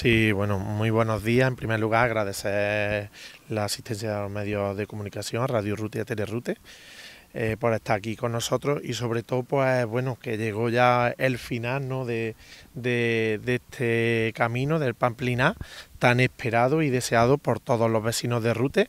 Sí, bueno, muy buenos días. En primer lugar, agradecer la asistencia de los medios de comunicación, Radio Rute y Telerute, eh, por estar aquí con nosotros y sobre todo, pues bueno, que llegó ya el final ¿no? de, de este camino del Pampliná, tan esperado y deseado por todos los vecinos de Rute.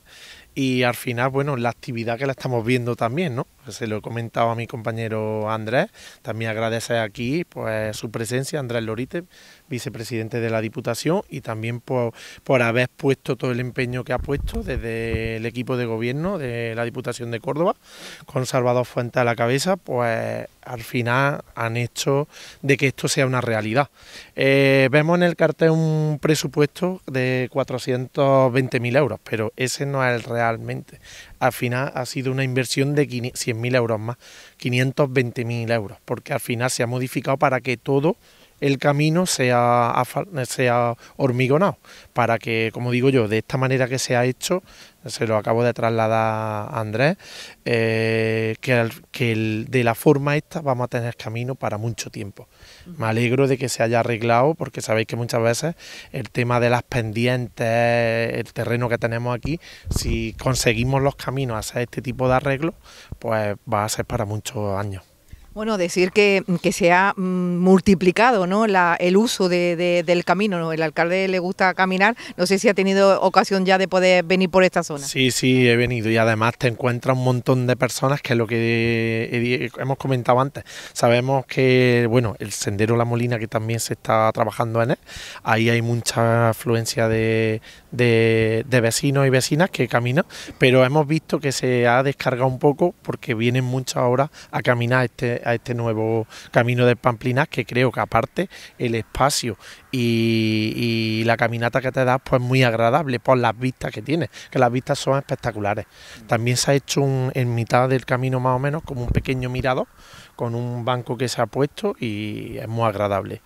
Y al final, bueno, la actividad que la estamos viendo también, ¿no? Pues se lo he comentado a mi compañero Andrés, también agradece aquí pues su presencia, Andrés Lorite, vicepresidente de la Diputación, y también por, por haber puesto todo el empeño que ha puesto desde el equipo de gobierno de la Diputación de Córdoba, con Salvador Fuente a la cabeza, pues al final han hecho de que esto sea una realidad. Eh, vemos en el cartel un presupuesto de 420.000 euros, pero ese no es el realmente. Al final ha sido una inversión de 100.000 euros más, 520.000 euros, porque al final se ha modificado para que todo el camino sea, sea hormigonado, para que, como digo yo, de esta manera que se ha hecho, se lo acabo de trasladar a Andrés, eh, que, de la forma esta vamos a tener camino para mucho tiempo. Me alegro de que se haya arreglado porque sabéis que muchas veces el tema de las pendientes, el terreno que tenemos aquí, si conseguimos los caminos a hacer este tipo de arreglo, pues va a ser para muchos años. Bueno, decir que, se ha mm, multiplicado ¿no? el uso del camino. El alcalde le gusta caminar. No sé si ha tenido ocasión ya de poder venir por esta zona. Sí, sí, he venido y además te encuentras un montón de personas que es lo que hemos comentado antes. Sabemos que, bueno, el sendero La Molina que también se está trabajando en él, ahí hay mucha afluencia de, de, vecinos y vecinas que caminan, pero hemos visto que se ha descargado un poco porque vienen muchas horas a caminar este a este nuevo camino de Pamplinas, que creo que aparte el espacio y, la caminata que te da, pues muy agradable por las vistas que tiene, que las vistas son espectaculares. También se ha hecho en mitad del camino más o menos como un pequeño mirador con un banco que se ha puesto y es muy agradable.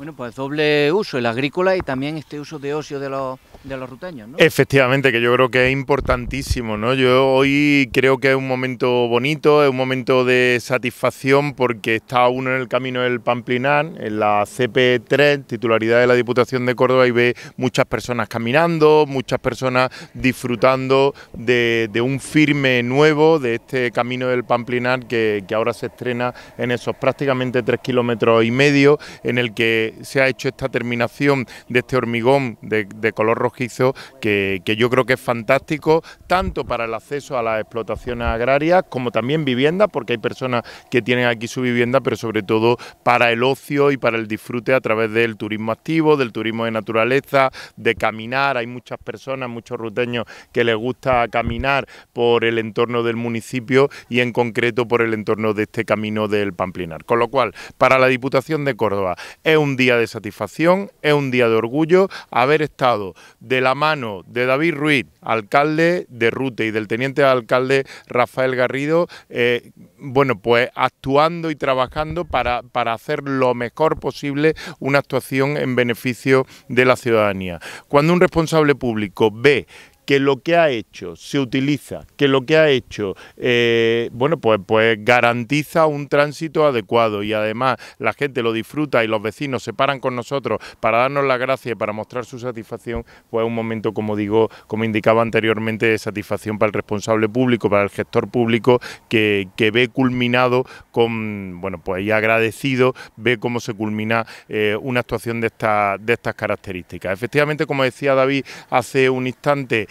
Bueno, pues doble uso, el agrícola y también este uso de ocio de los, de los ruteños, ¿no? Efectivamente, que yo creo que es importantísimo, ¿no? Yo hoy creo que es un momento bonito, es un momento de satisfacción porque está uno en el camino del Pamplinán, en la CP3, titularidad de la Diputación de Córdoba, y ve muchas personas caminando, muchas personas disfrutando de, un firme nuevo, de este camino del Pamplinar que, que ahora se estrena en esos prácticamente tres kilómetros y medio, en el que se, ha hecho esta terminación de este hormigón de, color rojizo que, yo creo que es fantástico, tanto para el acceso a las explotaciones agrarias como también viviendas porque hay personas que tienen aquí su vivienda, pero sobre todo para el ocio y para el disfrute a través del turismo activo, del turismo de naturaleza, de caminar. Hay muchas personas, muchos ruteños que les gusta caminar por el entorno del municipio y en concreto por el entorno de este camino del Pamplinar. Con lo cual, para la Diputación de Córdoba es un día de satisfacción, es un día de orgullo haber estado de la mano de David Ruiz, alcalde de Rute y del teniente alcalde Rafael Garrido, eh, bueno, pues actuando y trabajando para, para hacer lo mejor posible una actuación en beneficio de la ciudadanía. Cuando un responsable público ve que lo que ha hecho se utiliza, que lo que ha hecho, eh, bueno, pues, pues garantiza un tránsito adecuado y además la gente lo disfruta y los vecinos se paran con nosotros para darnos la gracia y para mostrar su satisfacción, pues un momento, como digo, como indicaba anteriormente, de satisfacción para el responsable público, para el gestor público, que, ve culminado con, bueno, pues y agradecido, ve cómo se culmina eh, una actuación de, esta, de estas características. Efectivamente, como decía David hace un instante,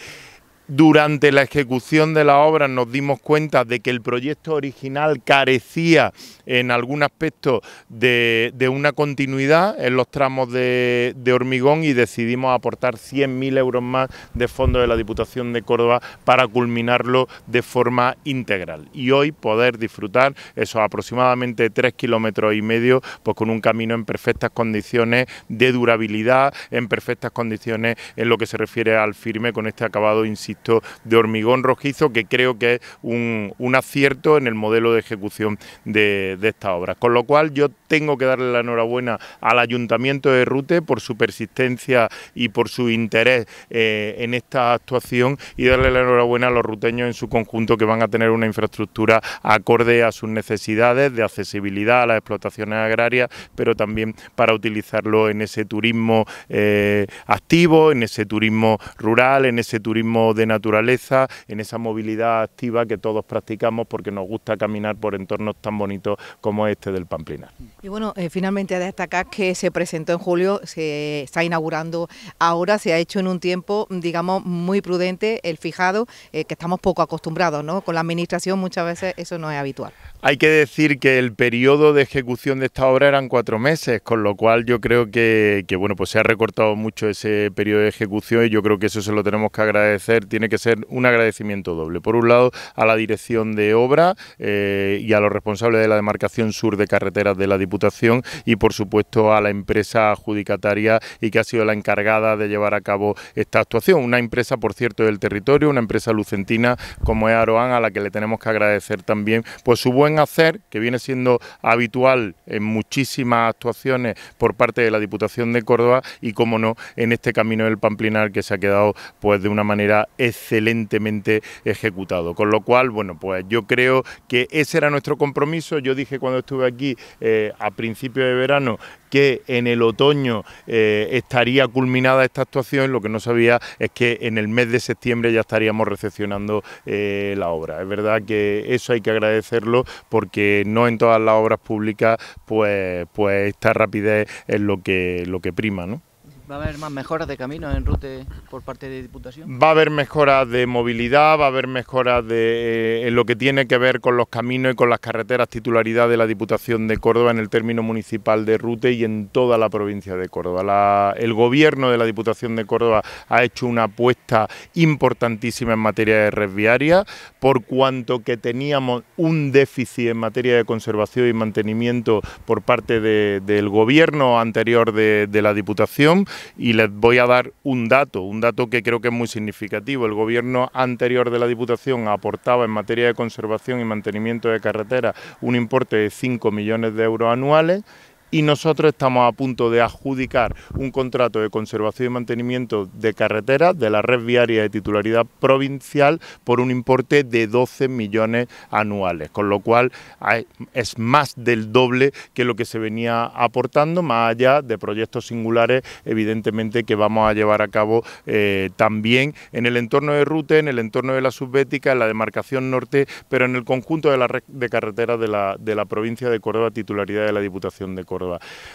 durante la ejecución de la obra nos dimos cuenta de que el proyecto original carecía en algún aspecto de, una continuidad en los tramos de, hormigón y decidimos aportar 100.000 euros más de fondos de la Diputación de Córdoba para culminarlo de forma integral y hoy poder disfrutar esos aproximadamente 3 kilómetros y medio pues con un camino en perfectas condiciones de durabilidad, en perfectas condiciones en lo que se refiere al firme con este acabado insisto de hormigón rojizo que creo que es un, acierto en el modelo de ejecución de, de estas obras. Con lo cual yo tengo que darle la enhorabuena al Ayuntamiento de Rute por su persistencia y por su interés eh, en esta actuación y darle la enhorabuena a los ruteños en su conjunto que van a tener una infraestructura acorde a sus necesidades de accesibilidad a las explotaciones agrarias, pero también para utilizarlo en ese turismo eh, activo, en ese turismo rural, en ese turismo de naturaleza, en esa movilidad activa que todos practicamos porque nos gusta caminar por entornos tan bonitos como este del Pamplinar. Y bueno, eh, finalmente a destacar que se presentó en julio, se está inaugurando ahora, se ha hecho en un tiempo, digamos, muy prudente el fijado, eh, que estamos poco acostumbrados, ¿no? Con la administración muchas veces eso no es habitual. Hay que decir que el periodo de ejecución de esta obra eran cuatro meses, con lo cual yo creo que bueno, pues se ha recortado mucho ese periodo de ejecución y yo creo que eso se lo tenemos que agradecer tiene que ser un agradecimiento doble. Por un lado, a la dirección de obra eh, y a los responsables de la demarcación sur de carreteras de la Diputación y, por supuesto, a la empresa adjudicataria y que ha sido la encargada de llevar a cabo esta actuación. Una empresa, por cierto, del territorio, una empresa lucentina como es Aroán, a la que le tenemos que agradecer también pues su buen hacer, que viene siendo habitual en muchísimas actuaciones por parte de la Diputación de Córdoba y, como no, en este camino del Pamplinar que se ha quedado pues de una manera excelentemente ejecutado. Con lo cual, bueno, pues yo creo que ese era nuestro compromiso. Yo dije cuando estuve aquí eh, a principio de verano que en el otoño eh, estaría culminada esta actuación, lo que no sabía es que en el mes de septiembre ya estaríamos recepcionando eh, la obra. Es verdad que eso hay que agradecerlo porque no en todas las obras públicas pues, pues esta rapidez es lo que, lo que prima. ¿no? ¿Va a haber más mejoras de caminos en Rute por parte de Diputación? Va a haber mejoras de movilidad, va a haber mejoras de, eh, en lo que tiene que ver con los caminos y con las carreteras titularidad de la Diputación de Córdoba en el término municipal de Rute y en toda la provincia de Córdoba. el Gobierno de la Diputación de Córdoba ha hecho una apuesta importantísima en materia de red viaria, por cuanto que teníamos un déficit en materia de conservación y mantenimiento por parte del Gobierno anterior de la Diputación y les voy a dar un dato, un dato que creo que es muy significativo. El gobierno anterior de la Diputación aportaba en materia de conservación y mantenimiento de carreteras un importe de 5 millones de euros anuales y nosotros estamos a punto de adjudicar un contrato de conservación y mantenimiento de carreteras de la red viaria de titularidad provincial por un importe de 12 millones anuales, con lo cual es más del doble que lo que se venía aportando, más allá de proyectos singulares, evidentemente, que vamos a llevar a cabo eh, también en el entorno de Rute, en el entorno de la subbética, en la demarcación norte, pero en el conjunto de la red de carreteras de la, de la provincia de Córdoba, titularidad de la Diputación de Córdoba.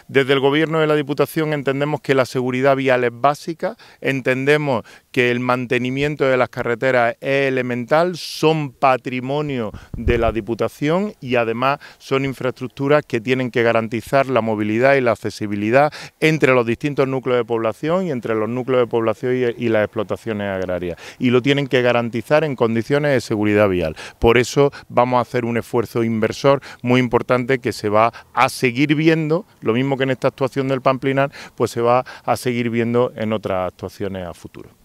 Desde el Gobierno de la Diputación entendemos que la seguridad vial es básica, entendemos que el mantenimiento de las carreteras es elemental, son patrimonio de la Diputación y además son infraestructuras que tienen que garantizar la movilidad y la accesibilidad entre los distintos núcleos de población y entre los núcleos de población y las explotaciones agrarias. Y lo tienen que garantizar en condiciones de seguridad vial. Por eso vamos a hacer un esfuerzo inversor muy importante que se va a seguir viendo lo mismo que en esta actuación del Pamplinar, pues se va a seguir viendo en otras actuaciones a futuro.